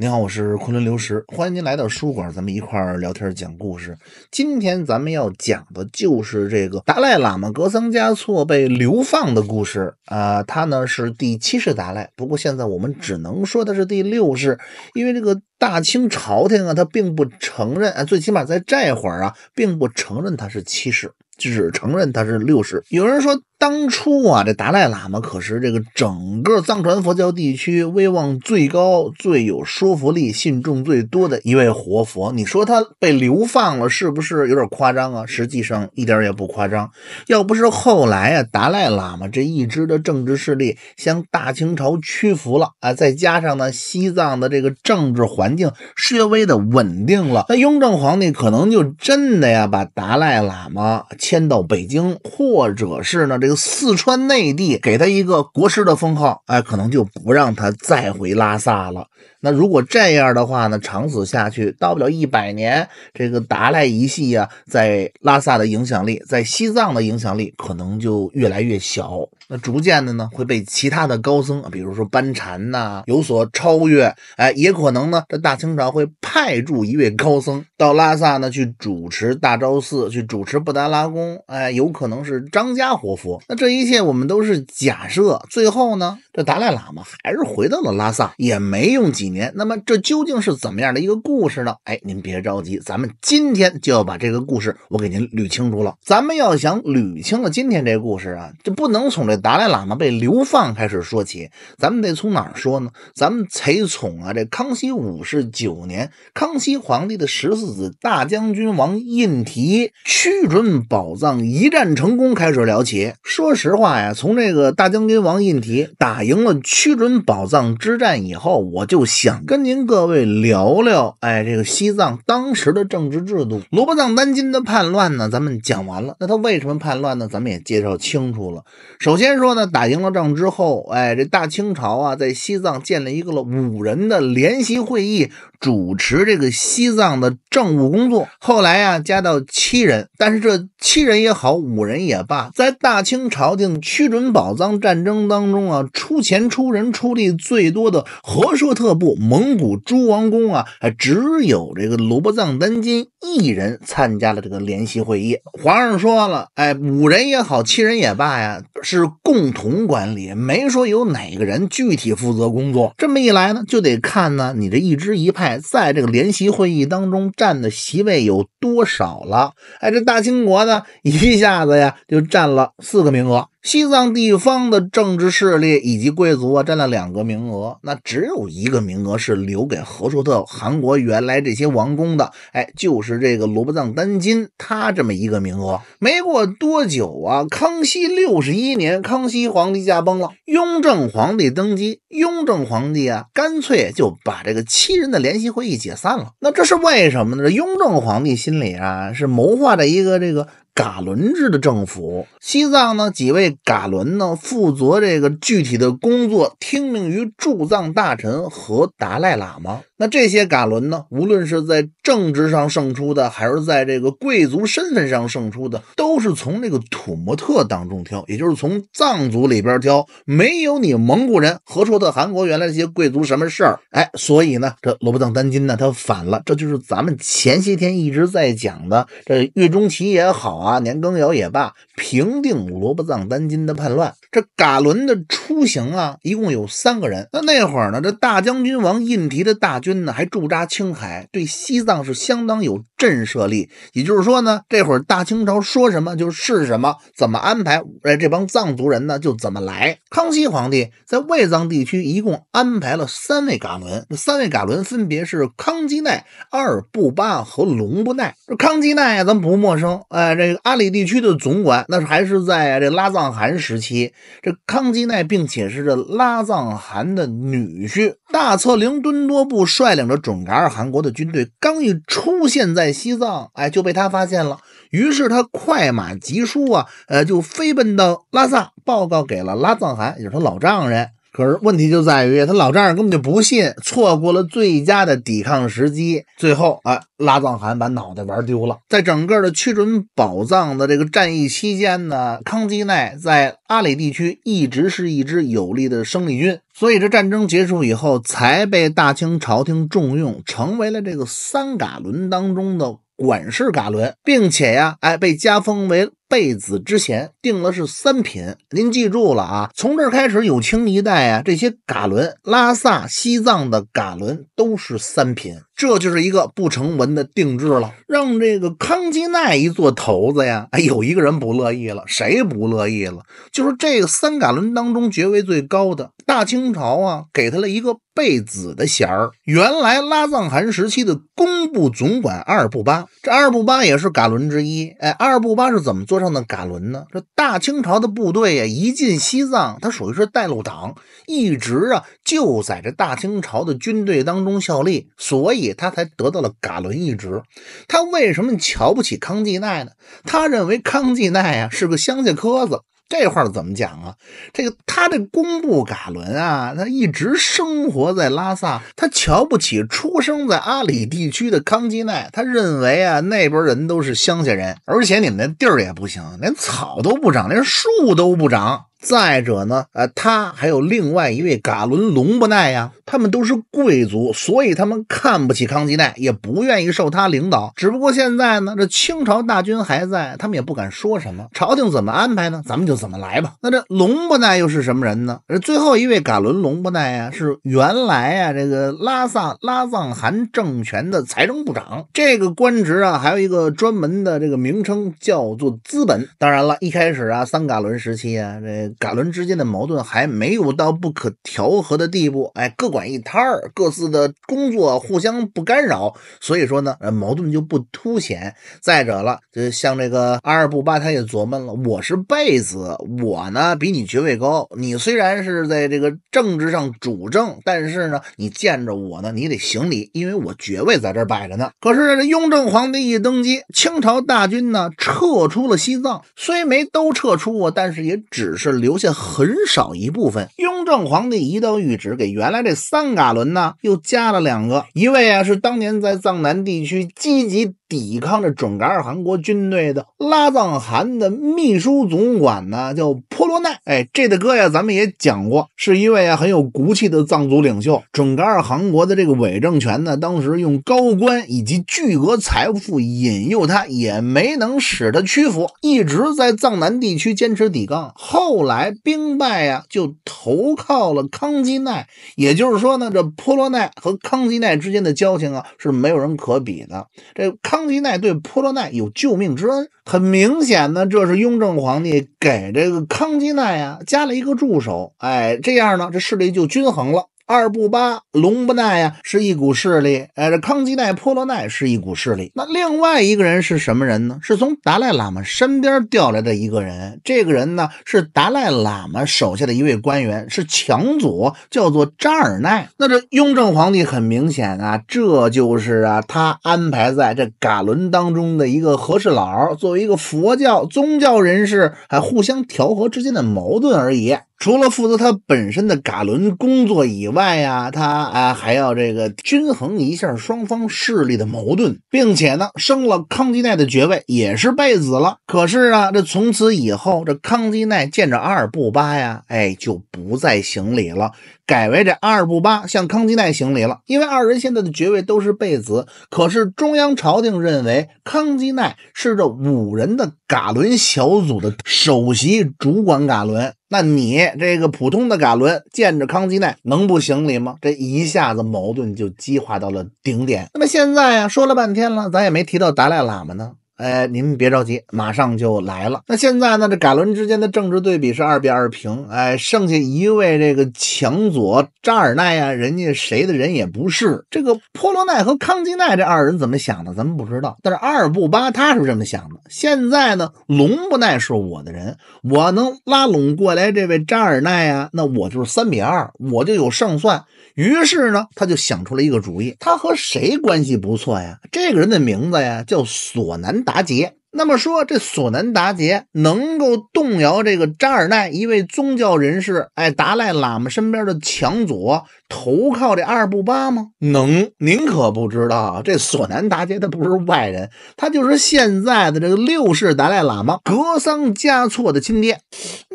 你好，我是昆仑刘石，欢迎您来到书馆，咱们一块儿聊天讲故事。今天咱们要讲的就是这个达赖喇嘛格桑嘉措被流放的故事。啊，他呢是第七世达赖，不过现在我们只能说他是第六世，因为这个大清朝廷啊，他并不承认啊，最起码在这会儿啊，并不承认他是七世，只承认他是六世。有人说。当初啊，这达赖喇嘛可是这个整个藏传佛教地区威望最高、最有说服力、信众最多的一位活佛。你说他被流放了，是不是有点夸张啊？实际上一点也不夸张。要不是后来啊，达赖喇嘛这一支的政治势力向大清朝屈服了啊，再加上呢，西藏的这个政治环境稍微的稳定了，那雍正皇帝可能就真的呀，把达赖喇嘛迁到北京，或者是呢这。四川内地给他一个国师的封号，哎，可能就不让他再回拉萨了。那如果这样的话呢，长此下去，到不了一百年，这个达赖一系呀，在拉萨的影响力，在西藏的影响力，可能就越来越小。那逐渐的呢，会被其他的高僧，比如说班禅呐，有所超越。哎，也可能呢，这大清朝会派驻一位高僧到拉萨呢，去主持大昭寺，去主持布达拉宫。哎，有可能是张家活佛。那这一切我们都是假设。最后呢，这达赖喇嘛还是回到了拉萨，也没用几年。那么这究竟是怎么样的一个故事呢？哎，您别着急，咱们今天就要把这个故事我给您捋清楚了。咱们要想捋清了今天这故事啊，就不能从这。达赖喇嘛被流放开始说起，咱们得从哪儿说呢？咱们得从啊这康熙五十九年，康熙皇帝的十四子大将军王胤提驱准宝藏一战成功开始聊起。说实话呀，从这个大将军王胤提打赢了驱准宝藏之战以后，我就想跟您各位聊聊，哎，这个西藏当时的政治制度。罗卜藏丹津的叛乱呢，咱们讲完了，那他为什么叛乱呢？咱们也介绍清楚了。首先。先说呢，打赢了仗之后，哎，这大清朝啊，在西藏建立一个了五人的联席会议，主持这个西藏的政务工作。后来啊，加到七人，但是这七人也好，五人也罢，在大清朝廷驱准宝藏战争当中啊，出钱出人出力最多的和硕特部蒙古诸王公啊，还只有这个罗卜藏丹津一人参加了这个联席会议。皇上说了，哎，五人也好，七人也罢呀，是。共同管理，没说有哪个人具体负责工作。这么一来呢，就得看呢你这一支一派在这个联席会议当中占的席位有多少了。哎，这大清国呢，一下子呀就占了四个名额。西藏地方的政治势力以及贵族啊，占了两个名额，那只有一个名额是留给和硕特汗国原来这些王公的，哎，就是这个罗卜藏丹津，他这么一个名额。没过多久啊，康熙六十一年，康熙皇帝驾崩了，雍正皇帝登基，雍正皇帝啊，干脆就把这个七人的联席会议解散了。那这是为什么呢？雍正皇帝心里啊，是谋划着一个这个。噶伦制的政府，西藏呢几位噶伦呢负责这个具体的工作，听命于驻藏大臣和达赖喇嘛。那这些噶伦呢，无论是在政治上胜出的，还是在这个贵族身份上胜出的，都是从那个土模特当中挑，也就是从藏族里边挑，没有你蒙古人和硕特、韩国原来这些贵族什么事儿。哎，所以呢，这罗卜藏丹津呢，他反了，这就是咱们前些天一直在讲的，这岳钟琪也好啊，年羹尧也罢，平定罗卜藏丹津的叛乱。这噶伦的出行啊，一共有三个人。那那会儿呢，这大将军王印提的大军。军呢还驻扎青海，对西藏是相当有震慑力。也就是说呢，这会儿大清朝说什么就是什么，怎么安排，哎，这帮藏族人呢就怎么来。康熙皇帝在卫藏地区一共安排了三位噶伦，三位噶伦分别是康基奈、阿尔布巴和隆布奈。康基奈咱不陌生，哎，这个阿里地区的总管，那是还是在这拉藏汗时期，这康基奈并且是这拉藏汗的女婿，大策凌敦多布。率领着准噶尔汗国的军队，刚一出现在西藏，哎，就被他发现了。于是他快马急书啊，呃，就飞奔到拉萨，报告给了拉藏汗，也就是他老丈人。可是问题就在于他老丈人根本就不信，错过了最佳的抵抗时机，最后啊，拉藏汗把脑袋玩丢了。在整个的屈准宝藏的这个战役期间呢，康基奈在阿里地区一直是一支有力的生力军，所以这战争结束以后，才被大清朝廷重用，成为了这个三嘎伦当中的管事嘎伦，并且呀，哎，被加封为。贝子之前定的是三品，您记住了啊！从这儿开始，有清一代啊，这些噶伦、拉萨、西藏的噶伦都是三品，这就是一个不成文的定制了。让这个康基奈一做头子呀，哎，有一个人不乐意了，谁不乐意了？就是这个三噶伦当中爵位最高的大清朝啊，给他了一个贝子的衔儿。原来拉藏汗时期的工部总管阿尔布巴，这阿尔布巴也是噶伦之一。哎，阿尔布巴是怎么做？上的噶伦呢？这大清朝的部队呀，一进西藏，他属于是带路党，一直啊就在这大清朝的军队当中效力，所以他才得到了噶伦一职。他为什么瞧不起康济奈呢？他认为康济奈呀是个乡下磕子。这话怎么讲啊？这个他这工布噶伦啊，他一直生活在拉萨，他瞧不起出生在阿里地区的康基奈，他认为啊，那边人都是乡下人，而且你们那地儿也不行，连草都不长，连树都不长。再者呢，呃，他还有另外一位噶伦隆不奈呀，他们都是贵族，所以他们看不起康吉奈，也不愿意受他领导。只不过现在呢，这清朝大军还在，他们也不敢说什么。朝廷怎么安排呢？咱们就怎么来吧。那这隆不奈又是什么人呢？而最后一位噶伦隆不奈啊，是原来啊这个拉萨拉藏汗政权的财政部长。这个官职啊，还有一个专门的这个名称叫做“资本”。当然了，一开始啊，三噶伦时期啊，这。嘎伦之间的矛盾还没有到不可调和的地步，哎，各管一摊儿，各自的工作互相不干扰，所以说呢，呃，矛盾就不凸显。再者了，就像这个阿尔布巴他也琢磨了，我是贝子，我呢比你爵位高，你虽然是在这个政治上主政，但是呢，你见着我呢，你得行礼，因为我爵位在这儿摆着呢。可是这雍正皇帝一登基，清朝大军呢撤出了西藏，虽没都撤出啊，但是也只是。留下很少一部分。雍正皇帝一道谕旨，给原来这三嘎仑呢，又加了两个。一位啊，是当年在藏南地区积极。抵抗着准噶尔汗国军队的拉藏汗的秘书总管呢，叫波罗奈。哎，这大哥呀，咱们也讲过，是一位啊很有骨气的藏族领袖。准噶尔汗国的这个伪政权呢，当时用高官以及巨额财富引诱他，也没能使他屈服，一直在藏南地区坚持抵抗。后来兵败呀，就投靠了康基奈。也就是说呢，这波罗奈和康基奈之间的交情啊，是没有人可比的。这康。康吉奈对波罗奈有救命之恩，很明显呢，这是雍正皇帝给这个康吉奈呀加了一个助手，哎，这样呢，这势力就均衡了。二不巴隆不奈呀，是一股势力；哎，这康吉奈、破罗奈是一股势力。那另外一个人是什么人呢？是从达赖喇嘛身边调来的一个人。这个人呢，是达赖喇嘛手下的一位官员，是强佐，叫做扎尔奈。那这雍正皇帝很明显啊，这就是啊，他安排在这噶伦当中的一个和事佬，作为一个佛教宗教人士，还互相调和之间的矛盾而已。除了负责他本身的嘎伦工作以外呀，他啊还要这个均衡一下双方势力的矛盾，并且呢升了康基奈的爵位，也是贝子了。可是啊，这从此以后，这康基奈见着阿尔布巴呀，哎就不再行礼了，改为这阿尔布巴向康基奈行礼了，因为二人现在的爵位都是贝子。可是中央朝廷认为康基奈是这五人的嘎伦小组的首席主管嘎伦。那你这个普通的嘎伦见着康基奈，能不行礼吗？这一下子矛盾就激化到了顶点。那么现在啊，说了半天了，咱也没提到达赖喇嘛呢。哎，您别着急，马上就来了。那现在呢？这改伦之间的政治对比是二比二平。哎，剩下一位这个强左扎尔奈呀，人家谁的人也不是。这个波罗奈和康基奈这二人怎么想的，咱们不知道。但是阿尔布巴他是这么想的：现在呢，龙不奈是我的人，我能拉拢过来这位扎尔奈呀，那我就是三比二，我就有胜算。于是呢，他就想出了一个主意：他和谁关系不错呀？这个人的名字呀，叫索南。达杰，那么说这索南达杰能够动摇这个扎尔奈一位宗教人士，哎，达赖喇嘛身边的强佐投靠这二布巴吗？能，您可不知道，这索南达杰他不是外人，他就是现在的这个六世达赖喇嘛格桑嘉措的亲爹。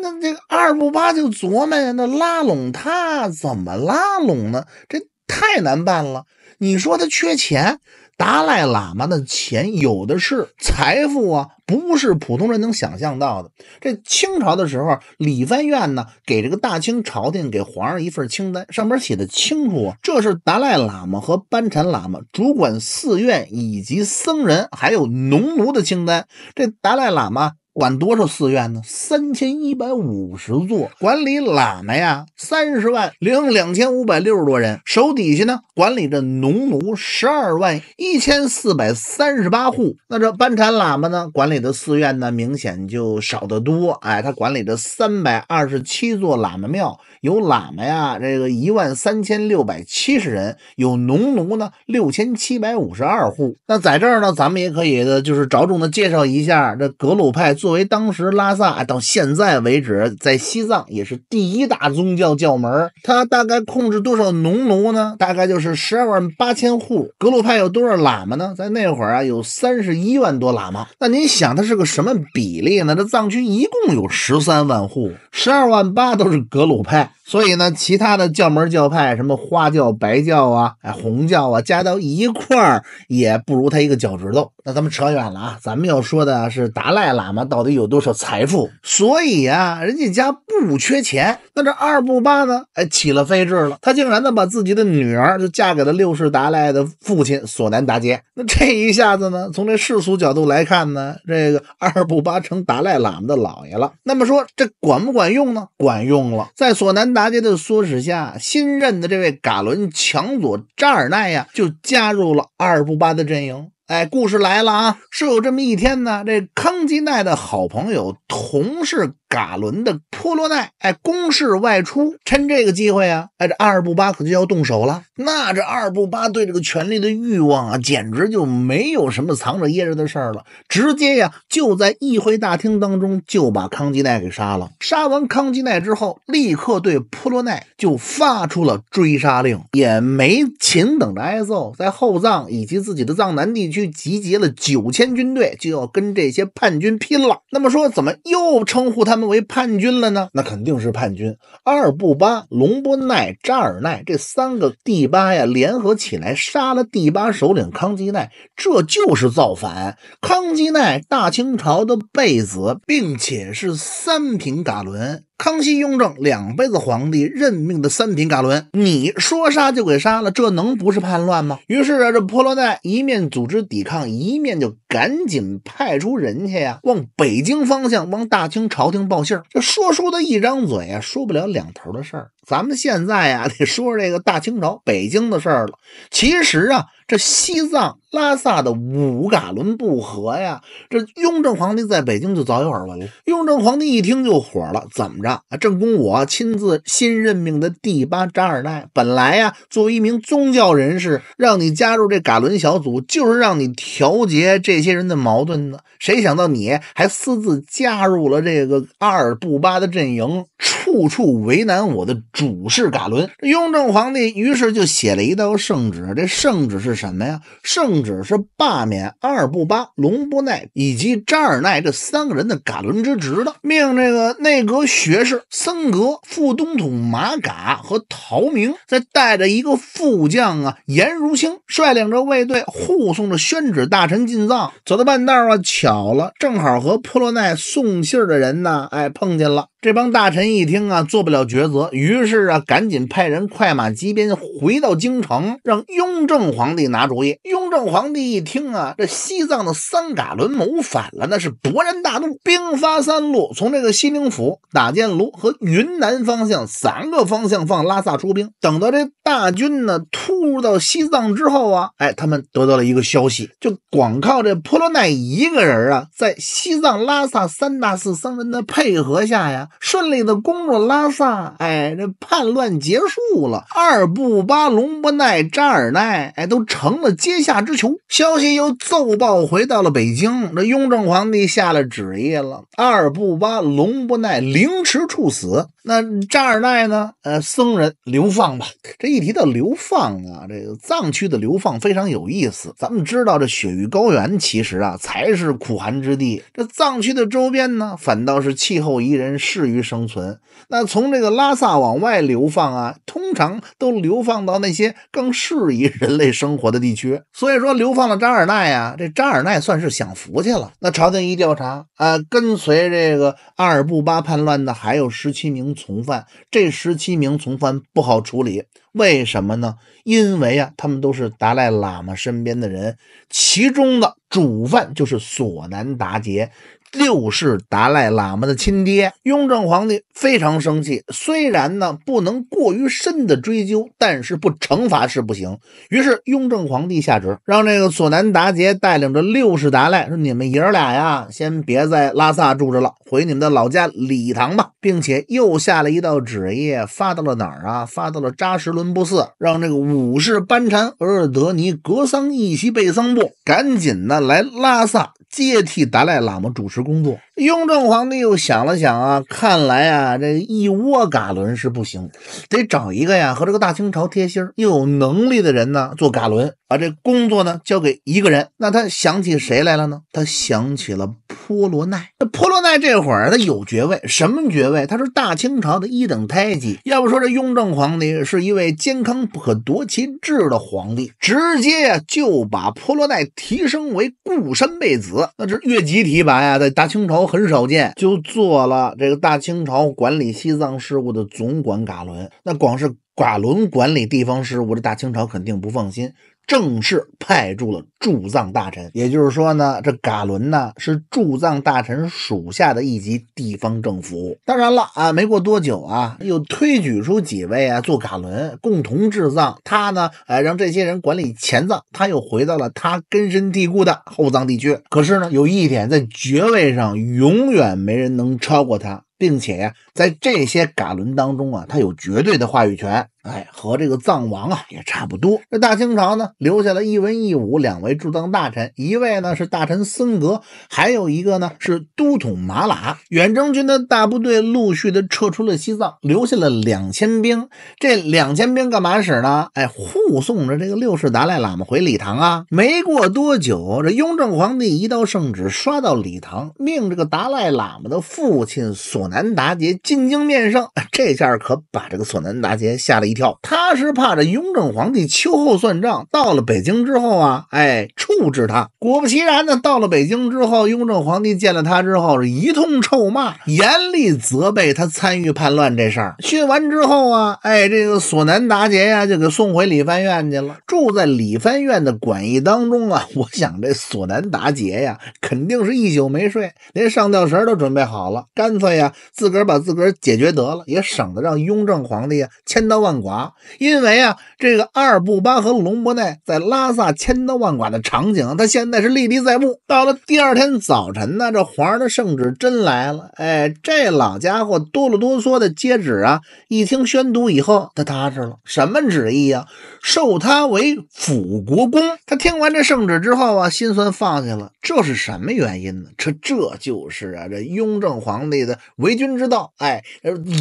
那这个二布巴就琢磨，呀，那拉拢他怎么拉拢呢？这太难办了。你说他缺钱。达赖喇嘛的钱有的是财富啊，不是普通人能想象到的。这清朝的时候，理藩院呢给这个大清朝廷给皇上一份清单，上面写的清楚，这是达赖喇嘛和班禅喇嘛主管寺院以及僧人还有农奴的清单。这达赖喇嘛。管多少寺院呢？三千一百五十座。管理喇嘛呀，三十万零两千五百六十多人。手底下呢，管理着农奴十二万一千四百三十八户。那这班禅喇嘛呢，管理的寺院呢，明显就少得多。哎，他管理着三百二十七座喇嘛庙，有喇嘛呀，这个一万三千六百七十人，有农奴呢，六千七百五十二户。那在这儿呢，咱们也可以的就是着重的介绍一下这格鲁派。作为当时拉萨到现在为止，在西藏也是第一大宗教教门它大概控制多少农奴呢？大概就是十二万八千户。格鲁派有多少喇嘛呢？在那会儿啊，有三十一万多喇嘛。那您想，它是个什么比例呢？这藏区一共有十三万户，十二万八都是格鲁派，所以呢，其他的教门教派，什么花教、白教啊，哎，红教啊，加到一块儿也不如他一个脚趾头。那咱们扯远了啊！咱们要说的是达赖喇嘛到底有多少财富？所以呀，人家家不缺钱。那这二不八呢，哎，起了飞智了，他竟然呢把自己的女儿就嫁给了六世达赖的父亲索南达杰。那这一下子呢，从这世俗角度来看呢，这个二不八成达赖喇嘛的姥爷了。那么说这管不管用呢？管用了。在索南达杰的唆使下，新任的这位噶伦强佐扎尔奈呀，就加入了二不八的阵营。哎，故事来了啊！是有这么一天呢，这康吉奈的好朋友同事。嘎伦的波罗奈，哎，公事外出，趁这个机会啊，哎，这阿尔布巴可就要动手了。那这阿尔布巴对这个权力的欲望啊，简直就没有什么藏着掖着的事儿了，直接呀，就在议会大厅当中就把康基奈给杀了。杀完康基奈之后，立刻对波罗奈就发出了追杀令，也没勤等着挨揍，在后藏以及自己的藏南地区集结了九千军队，就要跟这些叛军拼了。那么说，怎么又称呼他们？为叛军了呢？那肯定是叛军。阿尔布巴、隆波奈、扎尔奈这三个第八呀，联合起来杀了第八首领康基奈，这就是造反。康基奈大清朝的贝子，并且是三品噶伦。康熙、雍正两辈子皇帝任命的三品噶伦，你说杀就给杀了，这能不是叛乱吗？于是啊，这婆罗代一面组织抵抗，一面就赶紧派出人去呀，往北京方向，往大清朝廷报信儿。这说书的一张嘴啊，说不了两头的事儿。咱们现在啊，得说说这个大清朝北京的事儿了。其实啊。这西藏拉萨的五嘎伦不和呀，这雍正皇帝在北京就早有耳闻了。雍正皇帝一听就火了，怎么着？正宫我亲自新任命的第八扎尔岱，本来呀，作为一名宗教人士，让你加入这嘎伦小组，就是让你调节这些人的矛盾呢。谁想到你还私自加入了这个阿尔布巴的阵营，处处为难我的主事嘎伦。雍正皇帝于是就写了一道圣旨，这圣旨是。什么呀？圣旨是罢免阿尔布巴、隆布奈以及扎尔奈这三个人的嘎伦之职的，命这个内阁学士森格、副东土马嘎和陶明，再带着一个副将啊颜如卿，率领着卫队护送着宣旨大臣进藏。走到半道啊，巧了，正好和破罗奈送信的人呢，哎，碰见了。这帮大臣一听啊，做不了抉择，于是啊，赶紧派人快马急鞭回到京城，让雍正皇帝拿主意。雍正皇帝一听啊，这西藏的三嘎伦谋反了，那是勃然大怒，兵发三路，从这个西宁府、打箭炉和云南方向三个方向放拉萨出兵。等到这大军呢突。步入到西藏之后啊，哎，他们得到了一个消息，就光靠这婆罗奈一个人啊，在西藏拉萨三大寺僧人的配合下呀，顺利的攻入拉萨，哎，这叛乱结束了，二布巴隆不奈扎尔奈，哎，都成了阶下之囚。消息又奏报回到了北京，这雍正皇帝下了旨意了，二布巴隆不奈凌迟处死，那扎尔奈呢？呃，僧人流放吧。这一提到流放。啊。啊，这个藏区的流放非常有意思。咱们知道，这雪域高原其实啊才是苦寒之地，这藏区的周边呢，反倒是气候宜人，适于生存。那从这个拉萨往外流放啊，通常都流放到那些更适宜人类生活的地区。所以说，流放了扎尔奈啊，这扎尔奈算是享福去了。那朝廷一调查啊，跟随这个阿尔布巴叛乱的还有十七名从犯，这十七名从犯不好处理。为什么呢？因为啊，他们都是达赖喇嘛身边的人，其中的主犯就是索南达杰。六世达赖喇嘛的亲爹，雍正皇帝非常生气。虽然呢不能过于深的追究，但是不惩罚是不行。于是雍正皇帝下旨，让这个索南达杰带领着六世达赖说：“你们爷儿俩呀，先别在拉萨住着了，回你们的老家礼堂吧。”并且又下了一道旨意，发到了哪儿啊？发到了扎什伦布寺，让这个五世班禅额尔德尼格桑义西贝桑布赶紧呢来拉萨。接替达赖喇嘛主持工作，雍正皇帝又想了想啊，看来啊这一窝噶伦是不行，得找一个呀和这个大清朝贴心又有能力的人呢做噶伦。把这工作呢交给一个人，那他想起谁来了呢？他想起了波罗奈。那波罗奈这会儿他有爵位，什么爵位？他是大清朝的一等太级。要不说这雍正皇帝是一位健康不可夺其志的皇帝，直接就把波罗奈提升为固山贝子。那这越级提拔呀，在大清朝很少见。就做了这个大清朝管理西藏事务的总管噶伦。那光是寡伦管理地方事务，这大清朝肯定不放心。正式派驻了驻藏大臣，也就是说呢，这噶伦呢是驻藏大臣属下的一级地方政府。当然了啊，没过多久啊，又推举出几位啊做噶伦，共同治藏。他呢，哎，让这些人管理前藏，他又回到了他根深蒂固的后藏地区。可是呢，有一点，在爵位上永远没人能超过他，并且呀，在这些噶伦当中啊，他有绝对的话语权。哎，和这个藏王啊也差不多。这大清朝呢，留下了一文一武两位驻藏大臣，一位呢是大臣森格，还有一个呢是都统马喇。远征军的大部队陆续的撤出了西藏，留下了两千兵。这两千兵干嘛使呢？哎，护送着这个六世达赖喇嘛回礼堂啊。没过多久，这雍正皇帝一道圣旨刷到礼堂，命这个达赖喇嘛的父亲索南达杰进京面圣。这下可把这个索南达杰吓了一。一跳，他是怕这雍正皇帝秋后算账，到了北京之后啊，哎，处置他。果不其然呢，到了北京之后，雍正皇帝见了他之后是一通臭骂，严厉责备他参与叛乱这事儿。训完之后啊，哎，这个索南达杰呀，就给送回理藩院去了。住在理藩院的馆驿当中啊，我想这索南达杰呀，肯定是一宿没睡，连上吊绳都准备好了，干脆呀，自个儿把自个儿解决得了，也省得让雍正皇帝啊，千刀万。华，因为啊，这个阿尔布巴和隆博奈在拉萨千刀万剐的场景，他现在是历历在目。到了第二天早晨呢，这皇上的圣旨真来了。哎，这老家伙哆啰哆嗦的接旨啊，一听宣读以后，他踏实了。什么旨意啊？授他为辅国公。他听完这圣旨之后啊，心酸放下了。这是什么原因呢？这这就是啊，这雍正皇帝的为君之道。哎，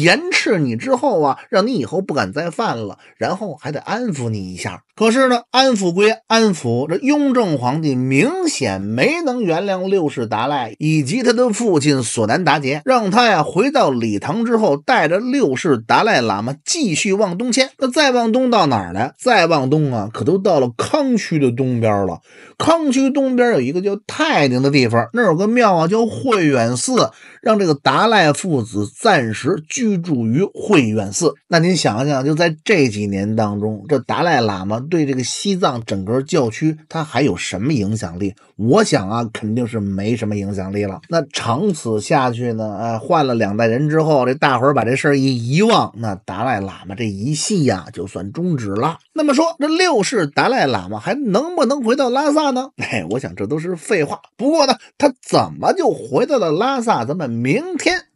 严斥你之后啊，让你以后不敢再。犯了，然后还得安抚你一下。可是呢，安抚归安抚，这雍正皇帝明显没能原谅六世达赖以及他的父亲索南达杰，让他呀回到礼堂之后，带着六世达赖喇嘛继续往东迁。那再往东到哪儿呢？再往东啊，可都到了康区的东边了。康区东边有一个叫泰宁的地方，那有个庙啊，叫慧远寺，让这个达赖父子暂时居住于慧远寺。那您想想，就在这几年当中，这达赖喇嘛对这个西藏整个教区，他还有什么影响力？我想啊，肯定是没什么影响力了。那长此下去呢？呃，换了两代人之后，这大伙儿把这事儿一遗忘，那达赖喇嘛这一系呀，就算终止了。那么说，这六世达赖喇嘛还能不能回到拉萨？哎，我想这都是废话。不过呢，他怎么就回到了拉萨？咱们明天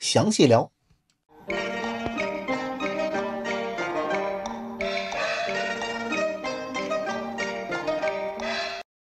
详细聊。